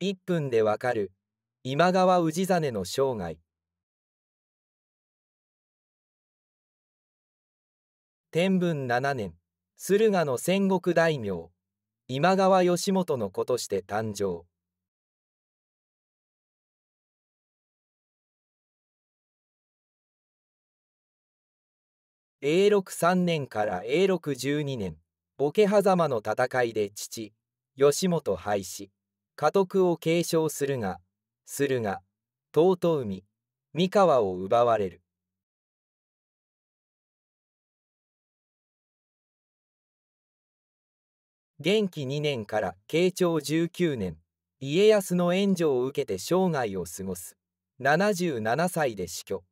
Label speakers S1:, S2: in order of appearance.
S1: 1分でわかる今川氏真の生涯
S2: 天文7年駿河の戦国大名今川義元の子として誕生永禄3年から永禄12年桶狭間の戦いで父義元廃止家督を継承するが、するが、尊海、三河を奪われる。元気二年から慶長十九年、家康の援助を受けて生涯を過ごす。七十七歳で死去。